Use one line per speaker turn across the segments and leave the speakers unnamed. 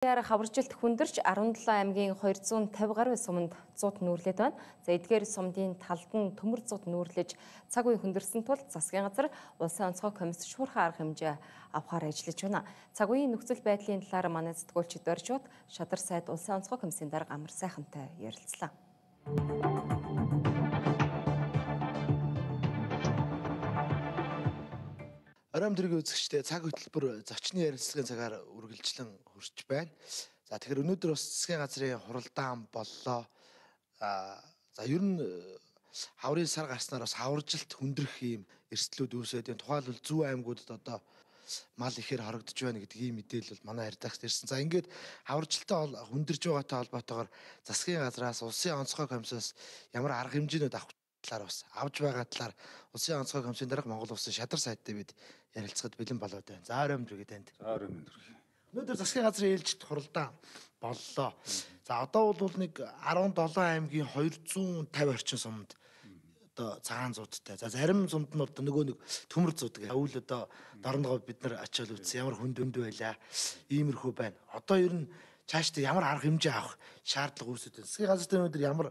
Яра хаваржилт хүндэрч 17 аймгийн 250 гаруй суманд цууд нүүрлээд байна. За эдгээр сумдын талд нь төмөр цууд нүүрлэж цаг үе хүндэрсэн тул засгийн газар улсын онцгой комисс шуурхаа арга хэмжээ авахар ажиллаж байна. Цаг үеийн нөхцөл байдлын талаар манай зэтгүүлч Доржууд шадар сайд улсын онцгой комиссийн дарга амар сайхантай ярилцлаа. Хором дэргийн үзэгчтэй цаг хөтөлбөр зочны ярилцлагын цагаар үргэлжлэн хөрч байна. За тэгэхээр өнөөдөр бас засгийн газрын хуралдаан боллоо. А за ер нь э, хаврын сар гарснаар бас хаваржилт хүндрэх ийм эрсдлүүд үүсээд энэ тухайлбал зүү аймагуудад одоо мал ихээр хорогдож байна гэдэг ийм мэдээлэл бол манай редакцт ирсэн. За ингээд хаваржилтаа хүндэрж байгаатай холбоотойгоор засгийн газраас улсын онцгой комиссаас ямар арга хэмжээнүүд авах талаар бас авж байгаа талаар улсын онцгой комиссын дарга Монгол улсын шадар сайт дээр бид ярилцахад бэлэн болоод байна. За орой өндөр гэдэг танд. За орой өндөр. Өнөөдөр засгийн газрын ээлжид хуралдаан боллоо. За одоо бол нэг 17 аймгийн 250 орчим сумд одоо цагаан зуудтай. За зарим сумд нь одоо нөгөө нэг төмөр зуудаг. Үл одоо дорногоо бид нар ачаал үзсэн. Ямар хүнд өндөө байлаа. Иймэрхүү байна. Одоо ер нь цаашдаа ямар арга хэмжээ авах шаардлага үүсэж байна. Засгийн газар өнөөдөр ямар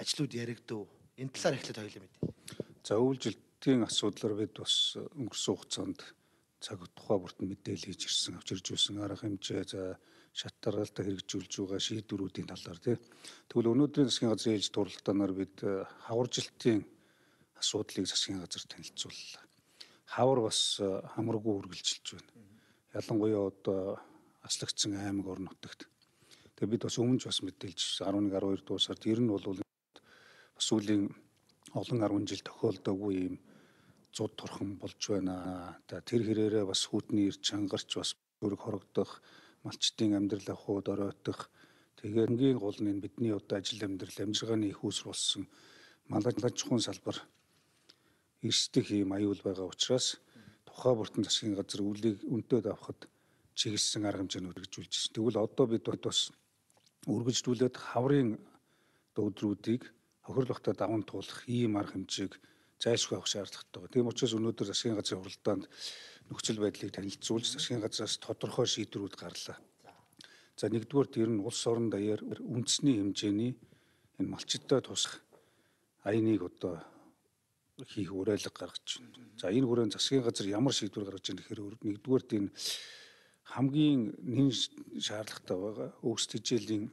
ажлууд яригдв. Энэ талаар эхлээд хоёул мэдээ.
За өвлжилт Эдгээр асуудлаар бид бас өнгөрсөн хугацаанд цаг тухай бүртэн мэдээлэл хийж ирсэн, авчирж ирсэн арга хэмжээ за шатаргалтай хэрэгжүүлж байгаа шийдвэрүүдийн талаар тий. Тэгвэл өнөөдрийн засгийн газрын ээлж дуралтаанаар бид э, хаваржилтын асуудлыг засгийн газар танилцууллаа. Хавар бас э, хамаргүй үргэлжилж байна. Ялангуяа одоо аслагдсан аймаг орн нутагт. Тэгээ бид бас өмнө бас мэдээлж 11 12 дуусарт ер нь бол бас сүүлийн олон 10 жил тохиолдоогүй юм зуд турхан болж байна. Тэр хэрээрээ бас хүүтний эрд чангарч бас өрг хорогдох, малчтын амьдрал ахуйд оройтох. Тэгээд энгийн гол нь бидний одоо ажил амьдрал амжиргааны их уср болсон малгалж хүн салбар эрсдэх юм аюул байгаа учраас тухай бүртэн засгийн газар үлийг өндөөд авахд чиглэсэн арга хэмжээнд үргэлжүүлж байна. Тэгвэл одоо бид бас үргэлжлүүлээд хаврын өдрүүдийг хохирлогтой даван туулах ийм арга хэмжээг зайлшгүй авах шаардлагатай байна. Тийм учраас өнөөдөр засгийн газрын хуралдаанд нөхцөл байдлыг танилцуулж засгийн газраас тодорхой шийдвэрүүд гарлаа. За нэгдүгээр тэр нь улс орон даяар үндэсний хэмжээний энэ малчидтай тусах аяныг одоо хийх уриалга гаргаж байна. За энэ хүрээнд засгийн газар ямар шийдвэр гаргаж байна гэхээр нэгдүгээр нь хамгийн нэн шаардлагатай байгаа өөсдөжлийн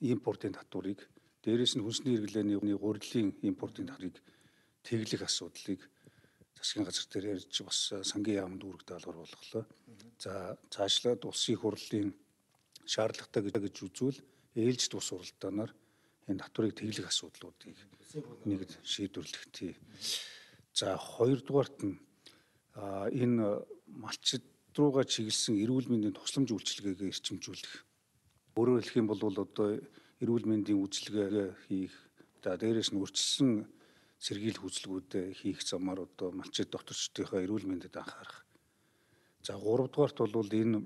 импортын татварыг дээрээс нь хүнсний хэрэглээний гурилын импортын татварыг тэглэх асуудлыг засгийн газар дээр ярьж бас э, сангийн яамд үүрэгтэй алгаар болголоо. За цаашлаад улсын хурлын шаардлагатай гэж үзвэл ээлж тус уралдаанаар энэ татврыг тэглэх асуудлуудыг нэгд шийдвэрлэх тий. За хоёрдугаарт нь энэ малчид руугаа чиглэсэн эрүүл мэндийн тусламж үйлчилгээг эрчимжүүлэх. Өөрөөр хэлэх юм бол одоо эрүүл мэндийн үйлчилгээ хийх, за дээрээс нь өрчлсөн сэргийл хүзэлгүүд э, хийх замаар одоо малчид докторчдынхаа эрүүл мэндэд анхаарах. За 3 дугаарт бол энэ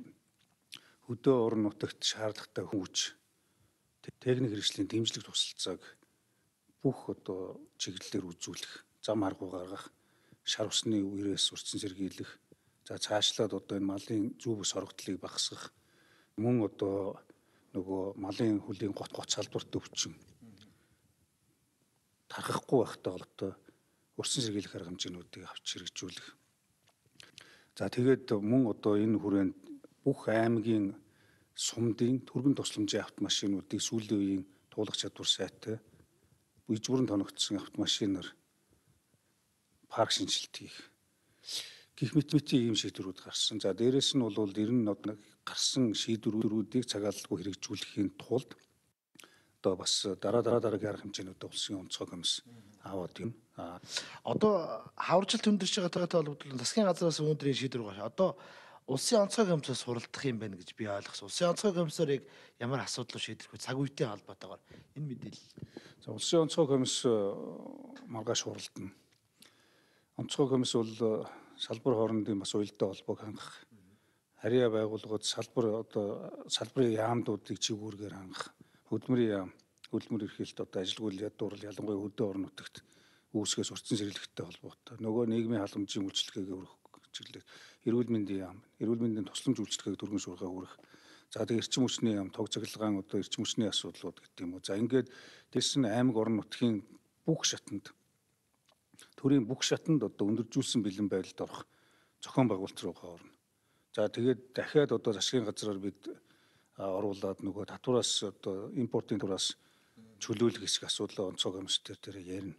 хөдөө орон нутагт шаардлагатай хүч техник хэрэгслийн дэмжлэг тусалцааг бүх одоо чиглэлээр үзүүлэх, зам аргу гаргах, шар усны үерээс урьдсан сэргийлэх, за цаашлаад одоо энэ малын зүү бус оргодлыг багасгах, мөн одоо нөгөө малын хөлийн гот гоц салбарт өвчин тархахгүй байхтай холбоотой өрсөн сэргийлэх арга хэмжээнүүдийг авч хэрэгжүүлэх. За тэгээд мөн одоо энэ хүрээнд бүх аймгийн сумдын түргэн тусламжийн автомашинуудыг сүүлийн үеийн туулах чадвар сайтай ижбүрэн тоногдсон автомашинаар парк шинжилт хийх гих мэт мэтийн ийм шийдвэрүүд гарсан. За дээрэс нь бол 90 нод гарсан шийдвэрүүдийг цагааллаггүй хэрэгжүүлэхийн тулд одоо бас дараа дараа дараагийн арга хэмжээнүүд улсын онцгой
комисс аваад юм. А одоо хаваржил төндөрч байгаатай холбогдлоо засгийн газраас өнөөдрийн шийдвэр гаргаж одоо улсын онцгой комиссаар суралдах юм байна гэж би ойлгосон. Улсын онцгой комиссаар яг ямар асуудлыг шийдэх вэ? Цаг үетэй холбоотойгоор энэ мэдээлэл. За улсын онцгой комисс э,
маргааш уралдана. Онцгой комисс бол э, салбар хоорондын бас уялдаа холбоог хангах. Харьяа байгууллагууд салбар одоо салбарын яамдуудыг чигүүргээр хангах хөдөлмөрийн хөдөлмөр эрхэлт одоо ажилгүй ядуурл ялангуяа хөдөө орон нутагт үүсгээс урдсан сэргэлэгтэй холбоотой. Нөгөө нийгмийн халамжийн үйлчлэгээ өрөх чиглэлээр эрүүл мэндийн яам, эрүүл мэндийн тусламж үйлчлэгээг дөрвөн шуургаа өрөх. За тэгээ эрчим хүчний яам, тог цаглагаан одоо эрчим хүчний асуудлууд гэдэг юм уу. За ингээд дэлсэн аймаг орон нутгийн бүх шатанд төрийн бүх шатанд одоо өндөржүүлсэн бэлэн байдалд орох зохион байгуулалт руугаа орно. За тэгээд дахиад одоо засгийн газраар бид оруулаад нөгөө татвараас одоо импортын тураас чөлөөлөх хэсэг асуудал онцгой юмс төр дээр ярина.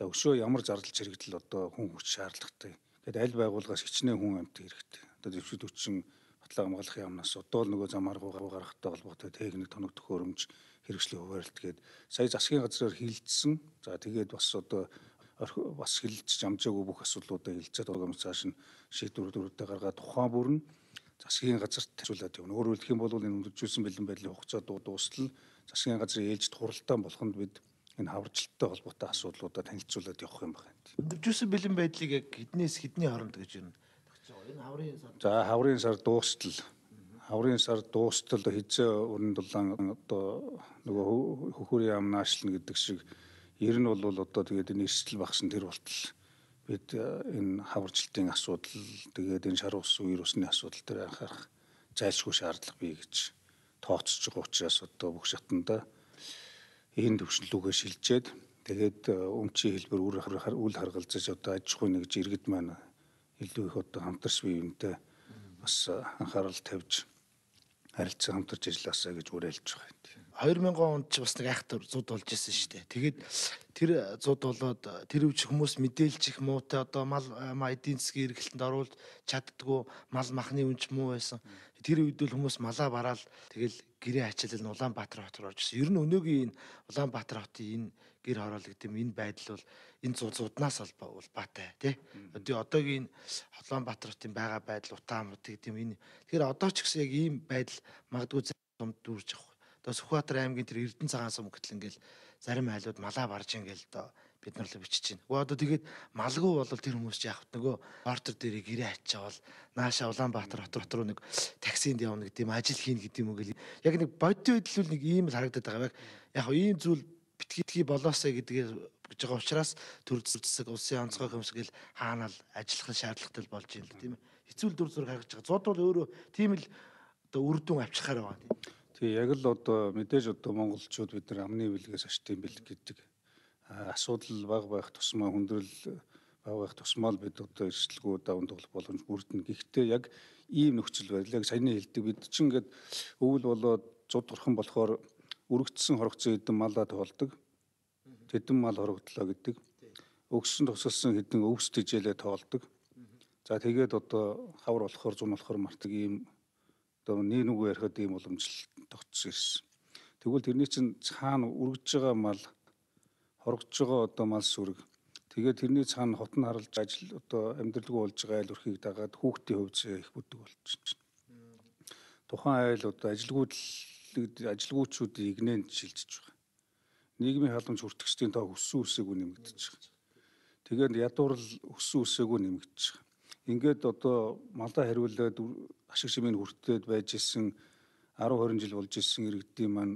За өшөө ямар зардалч хэрэгдэл одоо хүн хүч шаардлагатай. Тэгэд аль байгууллагаас хичнээн хүн амт хэрэгтэй. Одоо дэвшүүд хүчин батлаа хамгаалах яамнаас одоо л нөгөө зам арга гаргахтай холбоотой техник тоног төхөөрөмж хэрэгслийн хуваарлт гээд сая засгийн газраар хилцсэн. За тэгээд бас одоо бас хилцж амжаагүй бүх асуудлуудаа хилцээд ургамц цааш нь шийдвэрүүдээ гаргаад тухайн бүр нь засгийн газарт тариулаад явна. Өөрөөр хэлэх юм бол энэ өндөржүүлсэн бэлэн байдлын хугацаа дуустал засгийн газрын ээлжид хуралдаан болоход бид энэ хаврчлалттай холбоотой асуудлуудаа танилцуулаад явах юм байна.
Өндөржүүлсэн бэлэн байдлыг яг хэднээс хэдний хооронд гэж юм тогтцоо. Энэ хаврын сар.
За хаврын сар дуустал хаврын сар дуустал хизээ өрн дулаан одоо нөгөө хөхөрийн амнаашлна гэдэг шиг ер нь бол одоо тэгээд энэ эрсдэл багсан тэр болтол бид э, энэ хаварчлалтын асуудал тэгээд энэ шар ус үер усны асуудал дээр анхаарах зайлшгүй шаардлага бий гэж тооцож байгаа учраас одоо бүх шатанда энэ төвшлүүгээ шилжээд тэгээд э, өмчийн хэлбэр үл харгалзаж одоо аж ахуй нэгж иргэд маань илүү их одоо хамтарч бие биентэй бас анхаарал тавьж харилцан хамтарч ажилласаа
гэж уриалж байгаа юм. 2000 онд ч бас нэг айхтар зуд болж исэн шүү дээ. Тэгээд тэр э, зуд болоод э, тэр үеч хүмүүс мэдээлж их муутай одоо мал э, эдийн засгийн эргэлтэнд оруулж чаддгүй мал махны үнч муу байсан. Тэр үед л хүмүүс малаа бараал тэгэл гэрээ ачаалал нь Улаанбаатар хот руу орж ирсэн. Ер нь өнөөгийн энэ Улаанбаатар хотын энэ гэр хороол гэдэг юм энэ байдал бол энэ зуд зуднаас бол баатай тий. Одоо одоогийн Улаанбаатар хотын байгаа байдал утаа мут гэдэг юм энэ. Тэгэхээр одоо ч гэсэн яг ийм байдал магадгүй зам дүрж авах одоо Сүхбаатар аймгийн тэр Эрдэнэ цагаан сум гэтэл ингээл зарим айлууд малаа барж ингээл одоо бид нар л бичиж байна. Уу одоо тэгээд малгүй бол тэр хүмүүс яах вэ нөгөө портер дээрээ гэрээ ачаавал нааша Улаанбаатар хот руу нэг таксинд явна гэдэг юм ажил хийн гэдэг юм уу гэл яг нэг бодит байдлын нэг ийм л харагдаад байгаа. Яг ийм зүйл битгий болоосаа гэдгээр гэж байгаа учраас төр зэсэг улсын онцгой хүмүүс гэл хаанал ажиллах шаардлагатай болж байна л тийм ээ. Хэцүү л дүр зураг харагдаж байгаа. Зод бол өөрөө тийм л одоо үрдүн авчихаар байгаа тийм.
Тэг яг л одоо мэдээж одоо монголчууд бид нар амны хөвлгээс аштай юм бэл гэдэг асуудал баг байх тусмаа хүндрэл баг байх тусмаа л бид одоо эрсдэлгүй даван тоглох боломж бүрдэн. Гэхдээ яг ийм нөхцөл байдлыг саяны хэлдэг бид чинь ингээд өвөл болоод зуд горхон болохоор өргөцсөн хоргоцсон хэдэн малаа тоолдог. Тэдэн мал хорогдлоо гэдэг. Өгсөн тусалсан хэдэн өвс тижээлээ тоолдог. За тэгээд одоо хавар болохоор зум болохоор мартаг ийм одоо нэг нүгөө ярихад ийм уламжлалт тогтсон ирсэн. Тэгвэл тэрний чинь цаана үргэж байгаа мал хоргож байгаа одоо мал сүрэг. Тэгээд тэрний цаана хотн харалж ажил одоо амьдралгүй болж байгаа айл өрхийг дагаад хүүхдийн хувьд их бүдэг болчихсон. Тухайн айл одоо ажилгүйд ажилгүйчүүдийн игнэнд шилжиж байгаа. Нийгмийн халамж хүртэгчдийн тоо өссөн үсээгүй нэмэгдэж байгаа. Тэгээд ядуурл өссөн үсээгүй нэмэгдэж байгаа. Ингээд одоо малдаа хариулаад ашиг шимийн хүртээд байж исэн 10 20 жил болж ирсэн иргэдийн маань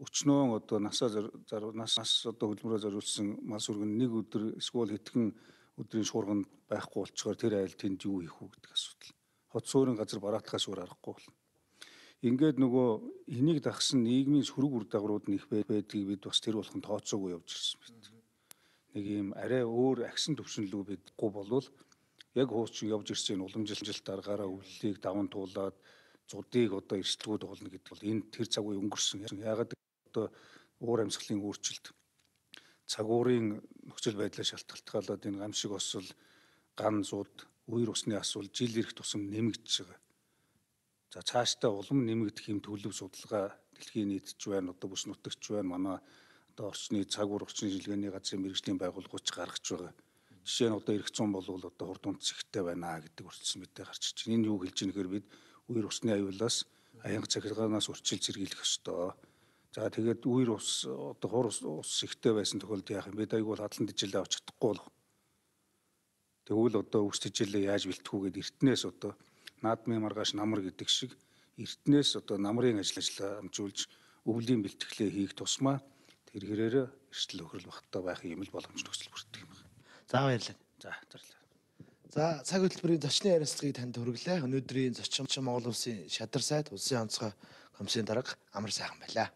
өчнөө одоо насаа заруу нас одоо хөдөлмөрөөр зориулсан мал сүргэн нэг өдөр эсвэл хэдхэн өдрийн шуурганд байхгүй болчоор тэр айл тэнд юу хийх үү гэдэг асуудал. Хот суурин газар бараатахаас өөр аргагүй болно. Ингээд нөгөө энийг дагсан нийгмийн сөрөг үр дагаврууд нь их байдгийг бид бас тэр болгон тооцоогүй явж ирсэн мэт. Нэг ийм арай өөр агсан төвшинлүү бидгүй болвол яг хуучин явж ирсэн уламжилт дараагаараа өвлөлийг даван туулаад зуудыг одоо эрсдлгүүд болно гэдэг бол энэ тэр цаг үе өнгөрсөн. Ягаад одоо уур амьсгалын өөрчлөлт цагуурийн нөхцөл байдлаас шалтгаалтайгаад энэ гамшиг осол ган зууд үер усны асуул жил ирэх тусам нэмэгдэж байгаа. За цаашдаа улам нэмэгдэх юм төлөв судалгаа дэлхийн нийтч байна, одоо бүс нутагч байна, манай одоо орчны цагуур орчны шилгээний газрын мэрэгжлийн байгууллагууд гаргаж байгаа. Жишээ нь одоо эрх зүйн болвол одоо хурд унц ихтэй байна гэдэг өртсөн мэдээ гарч ирж байна. Энэ юу хэлж ийнэхээр бид үер усны аюулаас аянга цахилгаанаас урчил зэргийлэх ёстой. За тэгээд үер ус одоо хур ус ихтэй байсан тохиолдолд яах юм бэ? Айгуул хадлан дижилээ авч чадахгүй болов. Тэгвэл одоо үс дижилээ яаж бэлтгэхүүгээд эртнээс одоо наадмын маргааш намар гэдэг шиг эртнээс одоо намрын ажил ажиллаа амжуулж өвлийн бэлтгэлээ хийх тусмаа тэр хэрээр эрсдэл өхрөл багтаа байх юм
л боломж төгсөл бүрддэг юм байна. За баярлалаа. За баярлалаа. За цаг хөтөлбөрийн зочны ярилцлагыг танд хүргэлээ. Өнөөдрийн зочин Монгол улсын шадар сайд улсын онцгой комиссын дарга амар сайхан байлаа.